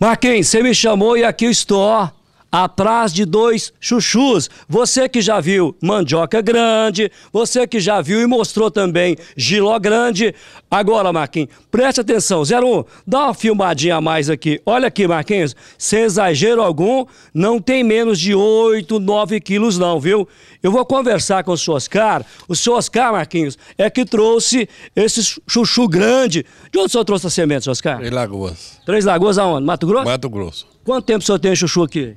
Marquinhos, você me chamou e aqui eu estou atrás de dois chuchus. Você que já viu mandioca grande, você que já viu e mostrou também giló grande. Agora, Marquinhos, preste atenção. 01, dá uma filmadinha a mais aqui. Olha aqui, Marquinhos, sem exagero algum, não tem menos de 8, 9 quilos não, viu? Eu vou conversar com o seu Oscar. O seu Oscar, Marquinhos, é que trouxe esse chuchu grande. De onde o senhor trouxe a semente, seu Oscar? Três Lagoas. Três Lagoas aonde? Mato Grosso? Mato Grosso. Quanto tempo o senhor tem chuchu aqui?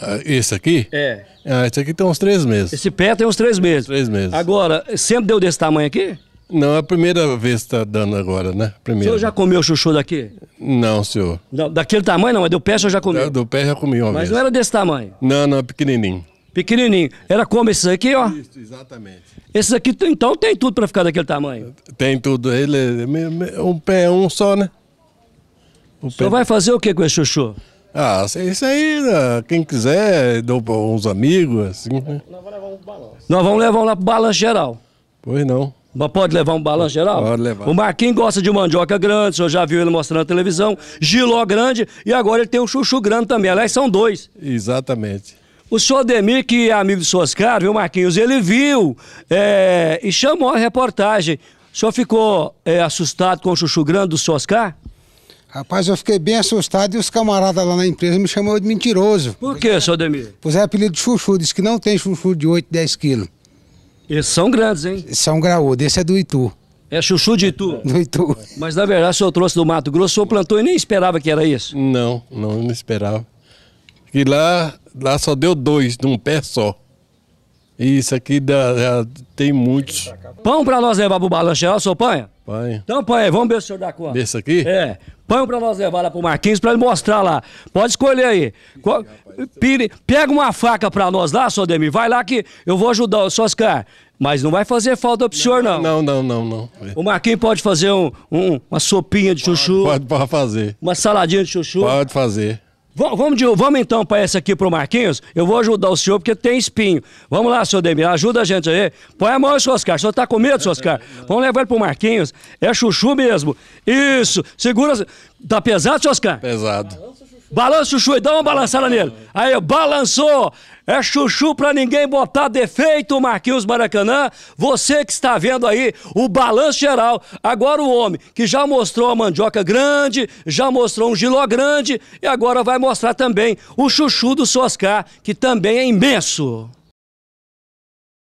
Ah, esse aqui? É. Ah, esse aqui tem uns três meses. Esse pé tem uns três meses. Três meses. Agora, sempre deu desse tamanho aqui? Não, é a primeira vez que está dando agora, né? Primeira. O senhor já comeu chuchu daqui? Não, senhor. Não, daquele tamanho não, mas do pé o senhor já comeu? É, do pé já comi uma Mas vez. não era desse tamanho? Não, não, é pequenininho. Pequenininho. Era como esse aqui, ó? Isso, exatamente. Esses aqui, então, tem tudo para ficar daquele tamanho? Tem tudo. Ele, é um pé é um só, né? O, o senhor vai fazer o que com esse chuchu? Ah, isso aí, né? quem quiser, dou para uns amigos, assim, né? Nós vamos levar um balanço. Nós vamos levar um lá pro balanço geral. Pois não. Mas pode levar um balanço geral? Pode levar. O Marquinhos gosta de mandioca grande, o senhor já viu ele mostrando na televisão, giló grande e agora ele tem o chuchu grande também. Aliás, são dois. Exatamente. O senhor Demir, que é amigo do suas caras, viu, Marquinhos? Ele viu é, e chamou a reportagem. O senhor ficou é, assustado com o chuchu grande do seu Oscar? Rapaz, eu fiquei bem assustado e os camaradas lá na empresa me chamou de mentiroso. Por que, seu Demir? Puseram é, apelido de chuchu, disse que não tem chuchu de 8, 10 quilos. Esses são grandes, hein? São é graúdos, esse é do Itu. É chuchu de Itu? Do Itu. Mas na verdade o senhor trouxe do Mato Grosso, o senhor plantou e nem esperava que era isso? Não, não, não esperava. E lá, lá só deu dois, de um pé só. Isso aqui dá, dá, tem muitos. Pão pra nós levar pro Balanchel, seu Panha? Panha. Então, Panha, vamos ver o senhor dá quanto? Desse aqui? É. Pão pra nós levar lá pro Marquinhos pra ele mostrar lá. Pode escolher aí. Qual, pire, pega uma faca pra nós lá, seu Demir. Vai lá que eu vou ajudar o seu Oscar. Mas não vai fazer falta pro senhor, não. Não, não, não, não. O Marquinhos pode fazer um, um, uma sopinha de chuchu. Pode, pode, pode fazer. Uma saladinha de chuchu. Pode fazer vamos, de, vamos então para essa aqui pro Marquinhos. Eu vou ajudar o senhor porque tem espinho. Vamos lá, senhor Demir, ajuda a gente aí. Põe a mão em seu Oscar. O senhor tá com medo, seu Oscar? É, é, é. Vamos levar ele pro Marquinhos. É chuchu mesmo. Isso. Segura. Tá pesado, seu Oscar? Pesado. Balança o chuchu e dá uma balançada nele. Aí, balançou. É chuchu pra ninguém botar defeito, Marquinhos Maracanã. Você que está vendo aí o balanço geral. Agora o homem que já mostrou a mandioca grande, já mostrou um giló grande e agora vai mostrar também o chuchu do Soscar, que também é imenso.